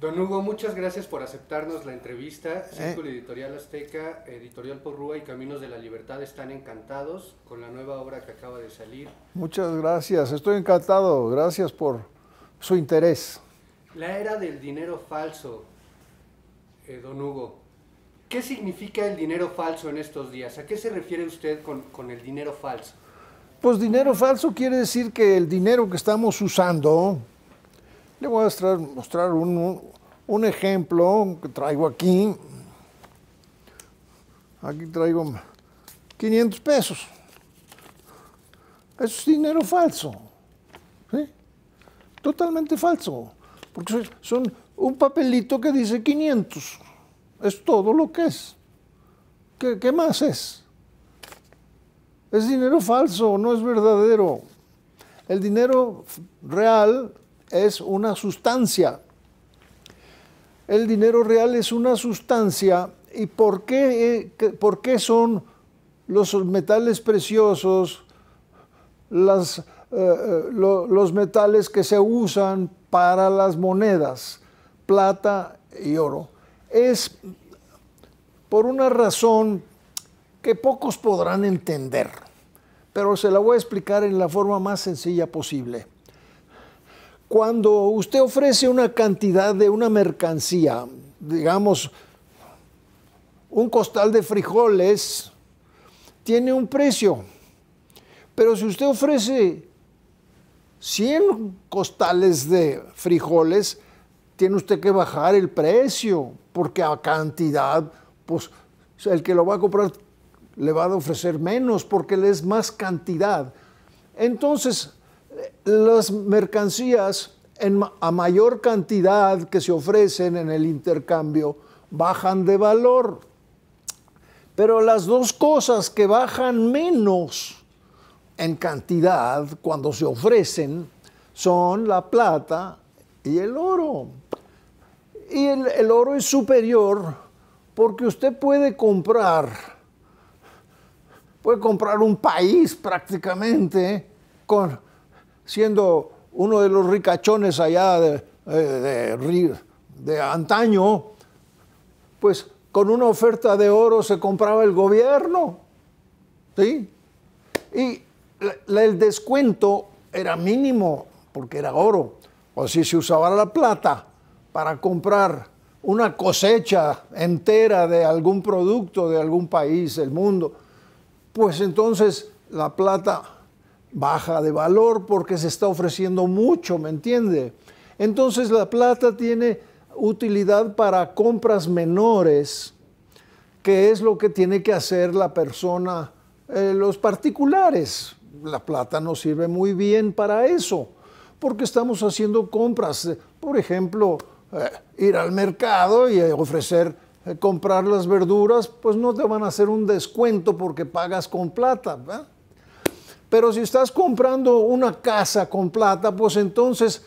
Don Hugo, muchas gracias por aceptarnos la entrevista. Eh. Círculo Editorial Azteca, Editorial Porrúa y Caminos de la Libertad están encantados con la nueva obra que acaba de salir. Muchas gracias, estoy encantado. Gracias por su interés. La era del dinero falso, eh, don Hugo. ¿Qué significa el dinero falso en estos días? ¿A qué se refiere usted con, con el dinero falso? Pues dinero falso quiere decir que el dinero que estamos usando, le voy a mostrar, un, un ejemplo que traigo aquí, aquí traigo 500 pesos. es dinero falso, totalmente falso, porque son un papelito que dice 500. Es todo lo que es. ¿Qué, ¿Qué, más es? Es dinero falso, no es verdadero. El dinero real es una sustancia el dinero real es una sustancia y por qué, eh, por qué son los metales preciosos, eh, eh, los metales que se usan para las monedas, plata y oro. Es por una razón que pocos podrán entender, pero se la voy a explicar en la forma más sencilla posible. Cuando usted ofrece una cantidad de una mercancía, digamos, un costal de frijoles, tiene un precio. Pero si usted ofrece 100 costales de frijoles, tiene usted que bajar el precio, porque a cantidad, pues el que lo va a comprar le va a ofrecer menos porque le es más cantidad. Entonces, las mercancías en, a mayor cantidad que se ofrecen en el intercambio bajan de valor. Pero las dos cosas que bajan menos en cantidad cuando se ofrecen son la plata y el oro. Y el, el oro es superior porque usted puede comprar, puede comprar un país prácticamente con siendo uno de los ricachones allá de, eh, de, antaño, pues con una oferta de oro se compraba el gobierno. ¿sí? Y el descuento era mínimo porque era oro. O si se usaba la plata para comprar una cosecha entera de algún producto de algún país del mundo, pues entonces la plata baja de valor porque se está ofreciendo mucho, ¿me entiende? Entonces la plata tiene utilidad para compras menores, que es lo que tiene que hacer la persona, eh, los particulares. La plata nos sirve muy bien para eso, porque estamos haciendo compras, eh, por ejemplo, eh, ir al mercado y ofrecer comprar las verduras, pues no te van a hacer un descuento porque pagas con plata. Pero si estás comprando una casa con plata, pues entonces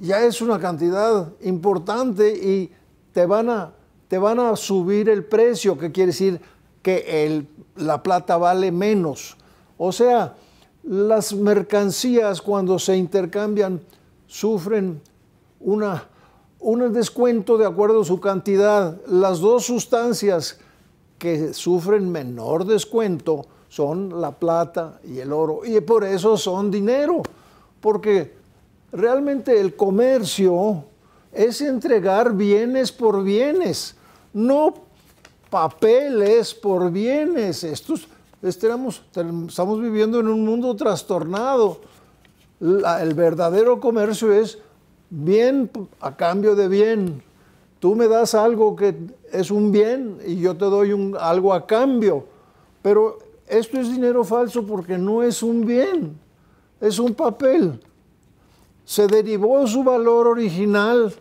ya es una cantidad importante y te van a, te van a subir el precio, que quiere decir que la plata vale menos. O sea, las mercancías cuando se intercambian sufren una, un descuento de acuerdo a su cantidad. Las dos sustancias que sufren menor descuento son la plata y el oro. Y por eso son dinero, porque realmente el comercio es entregar bienes por bienes, no papeles por bienes. estamos, estamos viviendo en un mundo trastornado. el verdadero comercio es bien a cambio de bien. Tú me das algo que es un bien y yo te doy un, algo a cambio. Pero esto es dinero falso porque no es un bien, es un papel. Se derivó su valor original,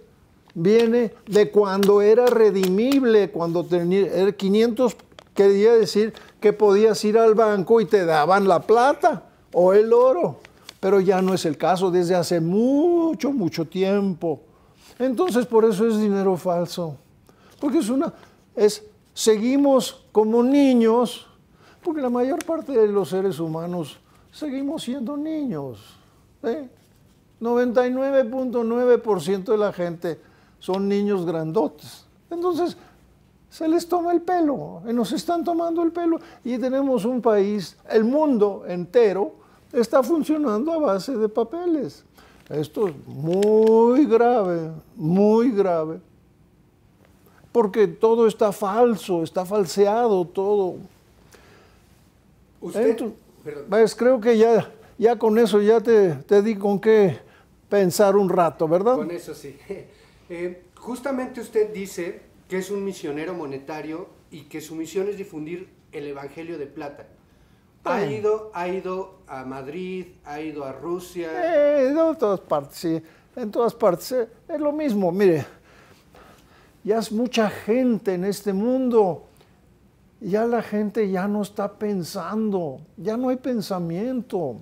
viene de cuando era redimible, cuando tenía 500 quería decir que podías ir al banco y te daban la plata o el oro, pero ya no es el caso desde hace mucho, mucho tiempo. Entonces por eso es dinero falso, porque es una, es, seguimos como niños porque la mayor parte de los seres humanos seguimos siendo niños. 99.9% ¿eh? de la gente son niños grandotes. Entonces, se les toma el pelo, eh, nos están tomando el pelo y tenemos un país, el mundo entero, está funcionando a base de papeles. Esto es muy grave, muy grave, porque todo está falso, está falseado todo. Usted, eh, pues creo que ya, ya con eso ya te, di con qué pensar un rato, ¿verdad? Con eso sí. Eh, justamente usted dice que es un misionero monetario y que su misión es difundir el Evangelio de Plata. Ah. Ha ido, ha ido a Madrid, ha ido a Rusia. Eh, en todas partes, sí. En todas partes. es lo mismo, mire. Ya es mucha gente en este mundo ya la gente ya no está pensando, ya no hay pensamiento.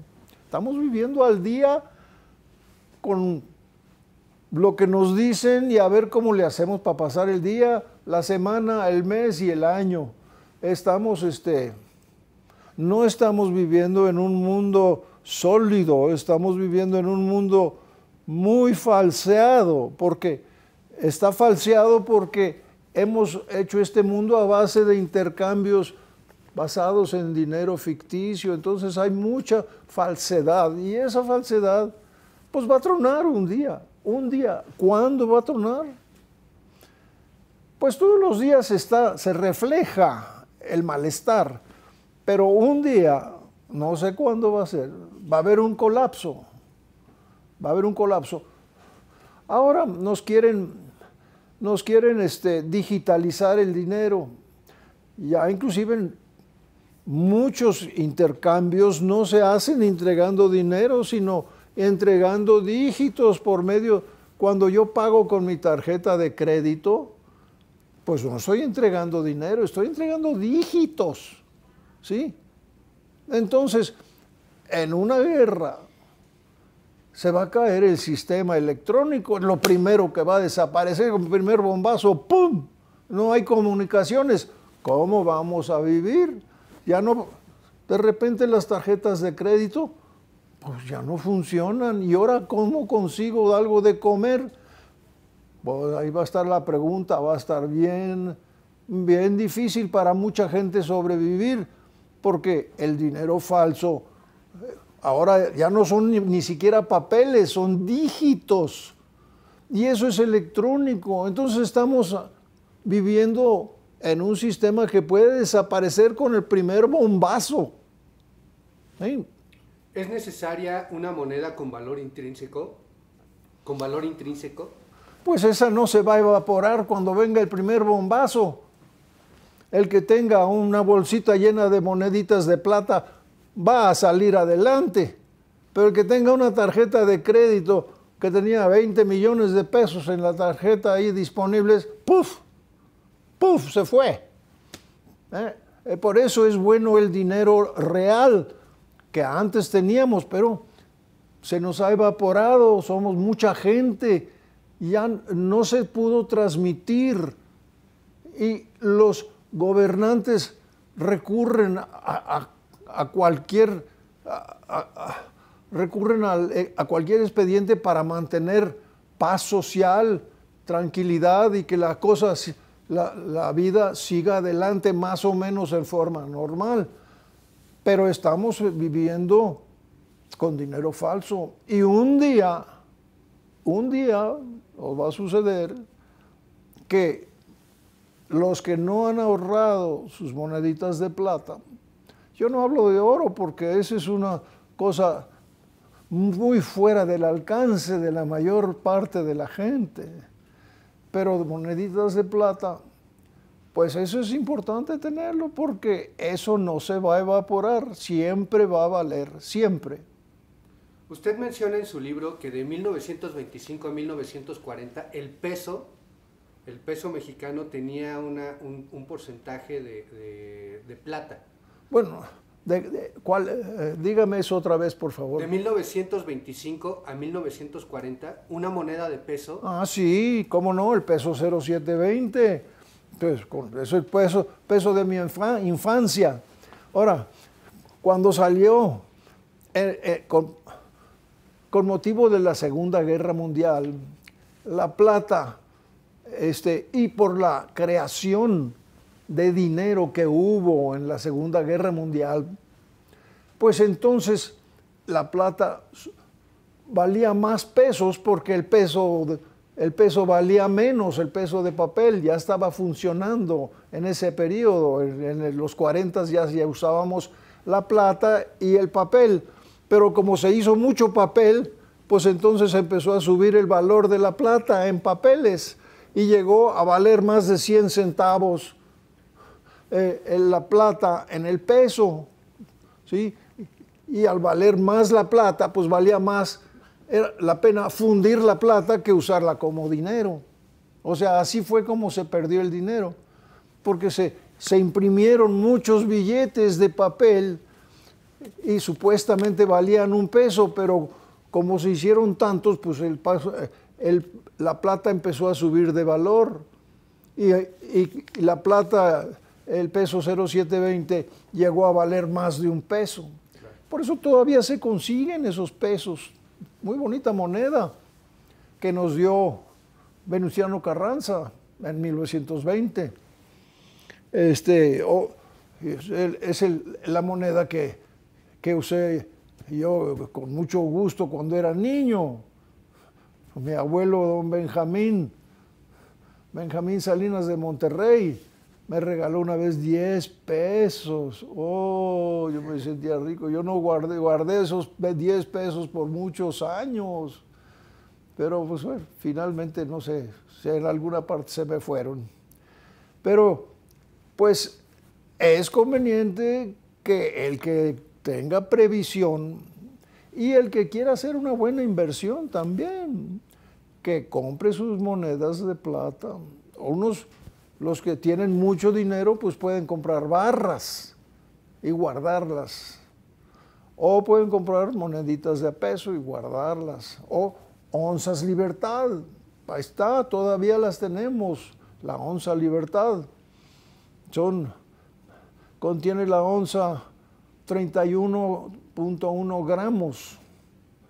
Estamos viviendo al día con lo que nos dicen y a ver cómo le hacemos para pasar el día, la semana, el mes y el año. Estamos, este, no estamos viviendo en un mundo sólido, estamos viviendo en un mundo muy falseado, porque está falseado porque hemos hecho este mundo a base de intercambios basados en dinero ficticio, entonces hay mucha falsedad y esa falsedad pues va a tronar un día, un día. ¿Cuándo va a tronar? Pues todos los días está, se refleja el malestar, pero un día, no sé cuándo va a ser, va a haber un colapso, va a haber un colapso. Ahora nos quieren nos quieren este, digitalizar el dinero. Ya inclusive muchos intercambios no se hacen entregando dinero, sino entregando dígitos por medio. Cuando yo pago con mi tarjeta de crédito, pues no estoy entregando dinero, estoy entregando dígitos. ¿Sí? Entonces, en una guerra se va a caer el sistema electrónico, lo primero que va a desaparecer, el primer bombazo, ¡pum! No hay comunicaciones. ¿Cómo vamos a vivir? Ya no, de repente las tarjetas de crédito, pues ya no funcionan. ¿Y ahora cómo consigo algo de comer? Pues ahí va a estar la pregunta, va a estar bien, bien difícil para mucha gente sobrevivir, porque el dinero falso Ahora ya no son ni, siquiera papeles, son dígitos. Y eso es electrónico. Entonces estamos viviendo en un sistema que puede desaparecer con el primer bombazo. ¿Es necesaria una moneda con valor intrínseco? ¿Con valor intrínseco? Pues esa no se va a evaporar cuando venga el primer bombazo. El que tenga una bolsita llena de moneditas de plata va a salir adelante. Pero el que tenga una tarjeta de crédito que tenía 20 millones de pesos en la tarjeta ahí disponibles, ¡puf! ¡puf! se fue. Eh, eh, por eso es bueno el dinero real que antes teníamos, pero se nos ha evaporado, somos mucha gente, ya no se pudo transmitir y los gobernantes recurren a a cualquier, recurren eh, a cualquier expediente para mantener paz social, tranquilidad y que las cosas, la, la vida siga adelante más o menos en forma normal. Pero estamos viviendo con dinero falso y un día, un día nos va a suceder que los que no han ahorrado sus moneditas de plata yo no hablo de oro porque eso es una cosa muy fuera del alcance de la mayor parte de la gente. Pero moneditas de plata, pues eso es importante tenerlo porque eso no se va a evaporar, siempre va a valer, siempre. Usted menciona en su libro que de 1925 a 1940 el peso, el peso mexicano tenía un, porcentaje de plata. Bueno, ¿cuál, eh, dígame eso otra vez, por favor. De 1925 a 1940, una moneda de peso. Ah, sí, cómo no, el peso 0720. Entonces, pues, con eso el peso, peso de mi infancia. Ahora, cuando salió eh, eh, con, motivo de la Segunda Guerra Mundial, la plata este, y por la creación de dinero que hubo en la Segunda Guerra Mundial, pues entonces la plata valía más pesos porque el peso, el peso valía menos, el peso de papel ya estaba funcionando en ese periodo, en, los 40 ya, ya usábamos la plata y el papel, pero como se hizo mucho papel, pues entonces empezó a subir el valor de la plata en papeles y llegó a valer más de 100 centavos eh, en la plata en el peso, ¿sí? Y al valer más la plata, pues valía más era la pena fundir la plata que usarla como dinero. O sea, así fue como se perdió el dinero, porque se, se imprimieron muchos billetes de papel y supuestamente valían un peso, pero como se hicieron tantos, pues el paso, eh, el, la plata empezó a subir de valor y la plata el peso 0720 llegó a valer más de un peso. Por eso todavía se consiguen esos pesos. Muy bonita moneda que nos dio Venustiano Carranza en 1920. Este, es, la moneda que, que usé yo con mucho gusto cuando era niño. Mi abuelo, don Benjamín, Benjamín Salinas de Monterrey, me regaló una vez 10 pesos. Oh, yo me sentía rico. Yo no guardé, esos 10 pesos por muchos años. Pero pues finalmente no sé, en alguna parte se me fueron. Pero pues es conveniente que el que tenga previsión y el que quiera hacer una buena inversión también, que compre sus monedas de plata, o unos los que tienen mucho dinero pues pueden comprar barras y guardarlas. O pueden comprar moneditas de peso y guardarlas. O onzas libertad. Ahí está, todavía las tenemos. La onza libertad. Son, contiene la onza 31.1 gramos.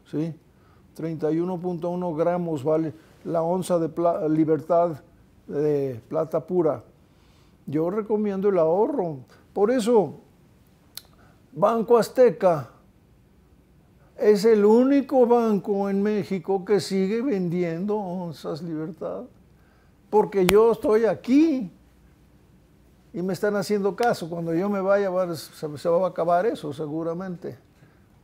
¿sí? 31.1 gramos vale la onza de libertad de plata pura. Yo recomiendo el ahorro. Por eso, Banco Azteca es el único banco en México que sigue vendiendo onzas libertad. Porque yo estoy aquí y me están haciendo caso. Cuando yo me vaya, se va a acabar eso seguramente.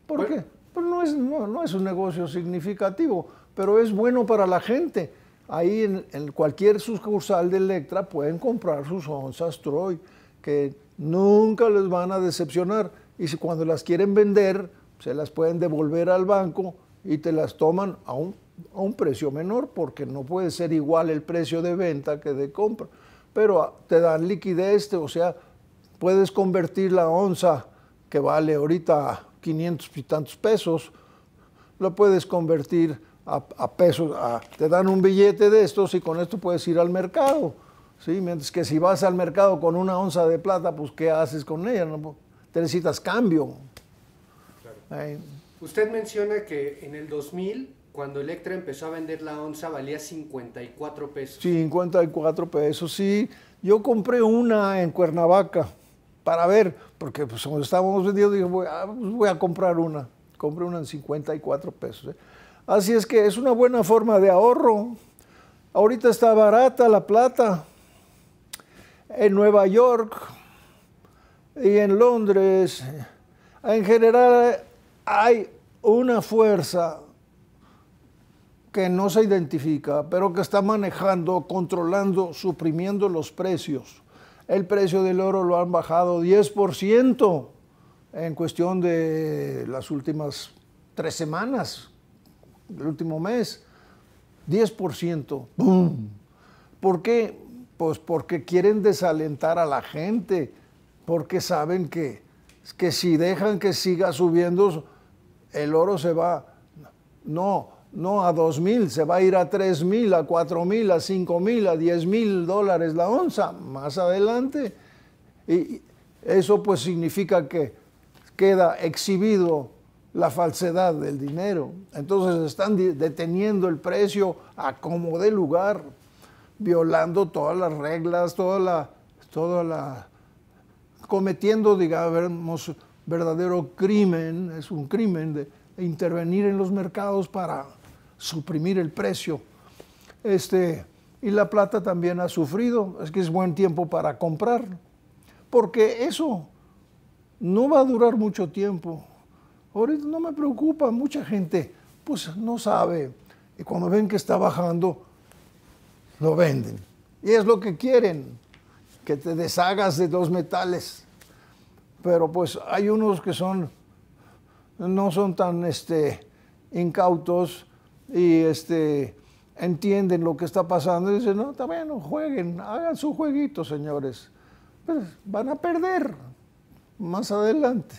¿Por pues qué? Pues no no es un negocio significativo, pero es bueno para la gente. Ahí en, cualquier sucursal de Electra pueden comprar sus onzas Troy, que nunca les van a decepcionar. Y cuando las quieren vender, se las pueden devolver al banco y te las toman a un, a un precio menor, porque no puede ser igual el precio de venta que de compra. Pero ah, te dan liquidez, o sea, puedes convertir la onza que vale ahorita 500 y tantos pesos, lo puedes convertir a, pesos, te dan un billete de estos y con esto puedes ir al mercado. ¿sí? Mientras que si vas al mercado con una onza de plata, pues ¿qué haces con ella? Pues, te necesitas cambio. Usted menciona que en el 2000, cuando Electra empezó a vender la onza, valía 54 pesos. 54 pesos, sí. Yo compré una en Cuernavaca para ver, porque pues, cuando estábamos vendiendo, dije, voy a, pues, comprar una. Compré una en 54 pesos. ¿eh? Así es que es una buena forma de ahorro. Ahorita está barata la plata. En Nueva York y en Londres, en general hay una fuerza que no se identifica, pero que está manejando, controlando, suprimiendo los precios. El precio del oro lo han bajado 10% en cuestión de las últimas tres semanas, el último mes, 10%. ¡Bum! ¿Por qué? Pues porque quieren desalentar a la gente, porque saben que, que si dejan que siga subiendo, el oro se va, no, no a 2.000, se va a ir a 3.000, a 4.000, a 5.000, a mil dólares la onza más adelante. Y eso pues significa que queda exhibido la falsedad del dinero. Entonces están deteniendo el precio a como de lugar, violando todas las reglas, toda la, cometiendo, digamos, verdadero crimen, es un crimen de intervenir en los mercados para suprimir el precio. Este, y la plata también ha sufrido, es que es buen tiempo para comprar, porque eso no va a durar mucho tiempo Ahorita no me preocupa, mucha gente pues no sabe. Y cuando ven que está bajando, lo venden. Y es lo que quieren, que te deshagas de los metales. Pero pues hay unos que son, no son tan este, incautos y este, entienden lo que está pasando. Y dicen, no, está bueno, jueguen, hagan su jueguito, señores. van a perder más adelante,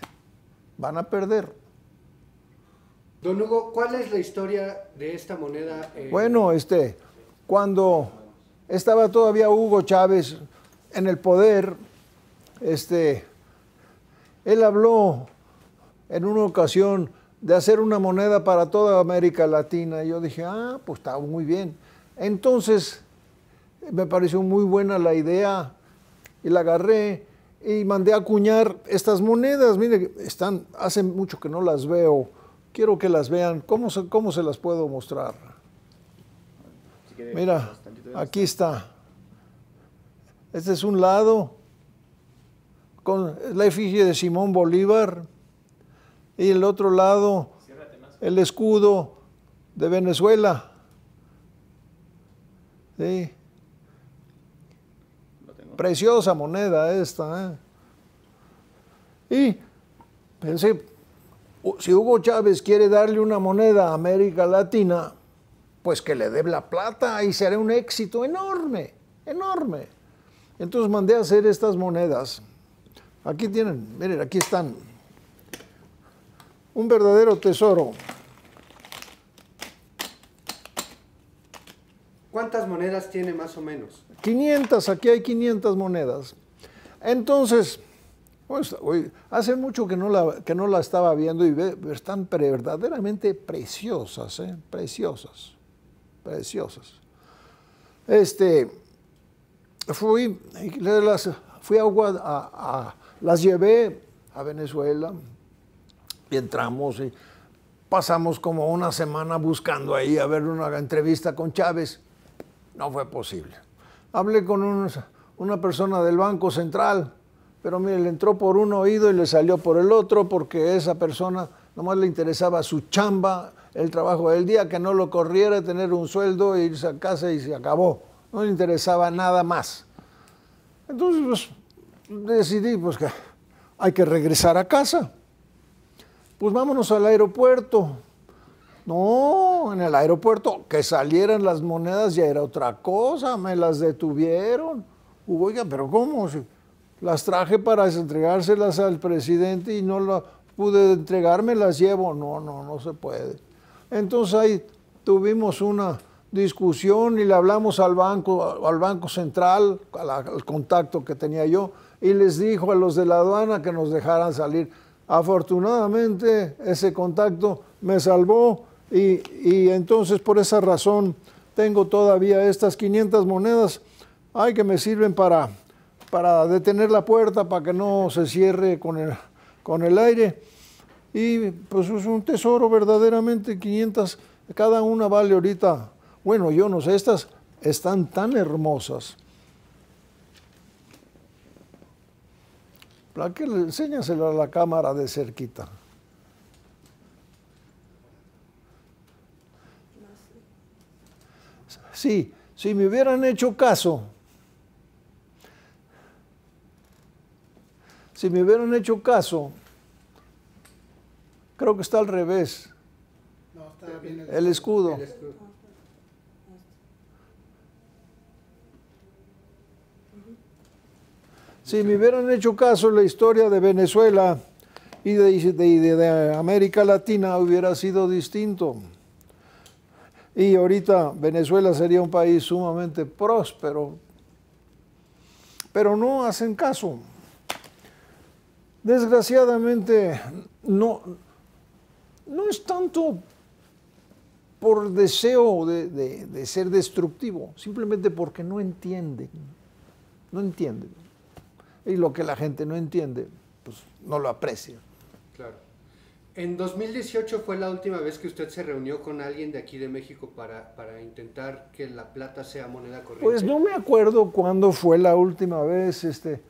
van a perder. Don Hugo, ¿cuál es la historia de esta moneda? Eh? Bueno, este, cuando estaba todavía Hugo Chávez en el poder, este, él habló en una ocasión de hacer una moneda para toda América Latina. Y yo dije, ah, pues está muy bien. Entonces, me pareció muy buena la idea y la agarré y mandé a acuñar estas monedas. Mire, están, hace mucho que no las veo quiero que las vean. ¿Cómo se, cómo se las puedo mostrar? Mira, aquí este. está. Este es un lado con la efigie de Simón Bolívar y el otro lado el escudo de Venezuela. Preciosa moneda esta. ¿eh? Y pensé, si Hugo Chávez quiere darle una moneda a América Latina, pues que le dé la plata y será un éxito enorme, enorme. Entonces mandé a hacer estas monedas. Aquí tienen, miren, aquí están. Un verdadero tesoro. ¿Cuántas monedas tiene más o menos? 500, aquí hay 500 monedas. Entonces, Oh, hace mucho que no, la, que no la estaba viendo y están verdaderamente preciosas, ¿eh? preciosas, preciosas. Este, fui, las, fui a, a, las llevé a Venezuela y entramos y pasamos como una semana buscando ahí a ver una entrevista con Chávez. No fue posible. Hablé con una persona del Banco Central pero mire, le entró por un oído y le salió por el otro porque esa persona nomás le interesaba su chamba, el trabajo del día, que no lo corriera, tener un sueldo, irse a casa y se acabó. No le interesaba nada más. Entonces, pues, decidí pues, que hay que regresar a casa. Pues vámonos al aeropuerto. No, en el aeropuerto que salieran las monedas ya era otra cosa, me las detuvieron. oiga, pero ¿cómo? las traje para entregárselas al presidente y no las pude entregarme las llevo. No, no, no se puede. Entonces ahí tuvimos una discusión y le hablamos al banco, al banco central, al, contacto que tenía yo, y les dijo a los de la aduana que nos dejaran salir. Afortunadamente ese contacto me salvó y, y entonces por esa razón tengo todavía estas 500 monedas, ay que me sirven para para detener la puerta, para que no se cierre con el, con el aire. Y pues es un tesoro verdaderamente, 500, cada una vale ahorita, bueno, yo no sé, estas están tan hermosas. ¿Para qué? Enséñasela a la cámara de cerquita. Sí, si me hubieran hecho caso, Si me hubieran hecho caso, creo que está al revés. el, escudo. Si me hubieran hecho caso, la historia de Venezuela y de América Latina hubiera sido distinto. Y ahorita Venezuela sería un país sumamente próspero. Pero no hacen caso. Desgraciadamente, no, no es tanto por deseo de, ser destructivo, simplemente porque no entienden. No entienden. Y lo que la gente no entiende, pues no lo aprecia. Claro. En 2018 fue la última vez que usted se reunió con alguien de aquí de México para, intentar que la plata sea moneda corriente. Pues no me acuerdo cuándo fue la última vez, este,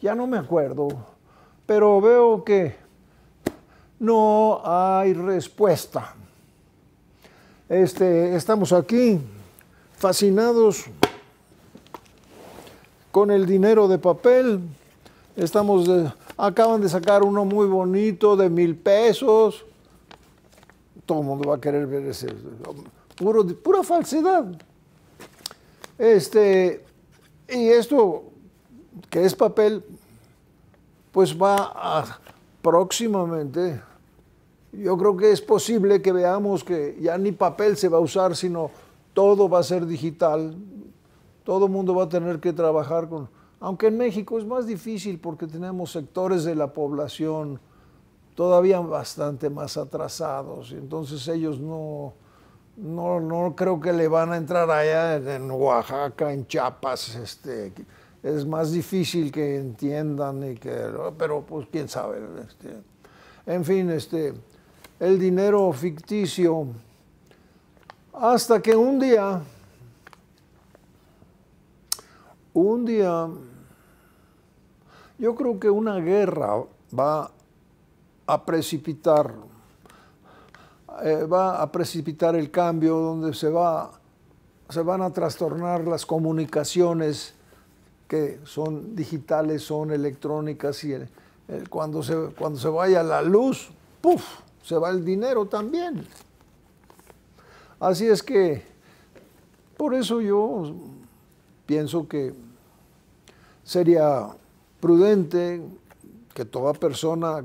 ya no me acuerdo pero veo que no hay respuesta. Este, estamos aquí fascinados con el dinero de papel. Estamos acaban de sacar uno muy bonito de mil pesos. Todo el mundo va a querer ver ese. pura falsedad. Este, y esto que es papel pues va a, próximamente, yo creo que es posible que veamos que ya ni papel se va a usar, sino todo va a ser digital, todo el mundo va a tener que trabajar con... Aunque en México es más difícil porque tenemos sectores de la población todavía bastante más atrasados, entonces ellos no, no, no creo que le van a entrar allá en Oaxaca, en Chiapas, este, es más difícil que entiendan y que, pero pues quién sabe. Este. En fin, este, el dinero ficticio, hasta que un día, un día, yo creo que una guerra va a precipitar, eh, va a precipitar el cambio donde se va, se van a trastornar las comunicaciones que son digitales, son electrónicas y cuando, se, cuando se vaya la luz, ¡puf! Se va el dinero también. Así es que, por eso yo pienso que sería prudente que toda persona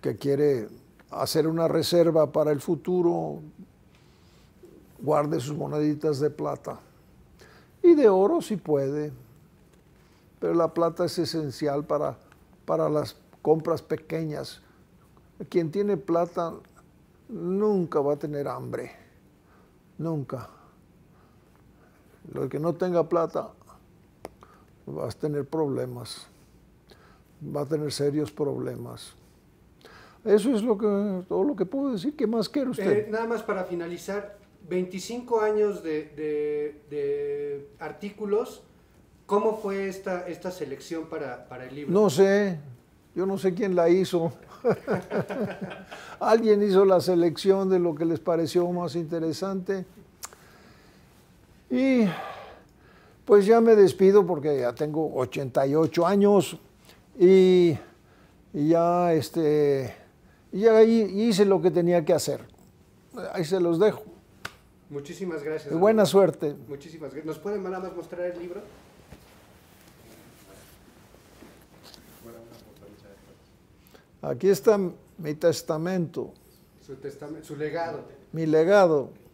que quiere hacer una reserva para el futuro guarde sus moneditas de plata y de oro si puede pero la plata es esencial para, para las compras pequeñas. Quien tiene plata nunca va a tener hambre, nunca. El que no tenga plata va a tener problemas, va a tener serios problemas. Eso es lo que, todo lo que puedo decir. ¿Qué más quiere usted? Eh, nada más para finalizar, 25 años de, de, de artículos ¿Cómo fue esta, esta selección para, para el libro? No sé, yo no sé quién la hizo. Alguien hizo la selección de lo que les pareció más interesante. Y pues ya me despido porque ya tengo 88 años y, y ya este hice lo que tenía que hacer. Ahí se los dejo. Muchísimas gracias. buena suerte. Muchísimas gracias. ¿Nos pueden nada más mostrar el libro? Aquí está mi testamento. Su, testamento, su legado. Mi legado.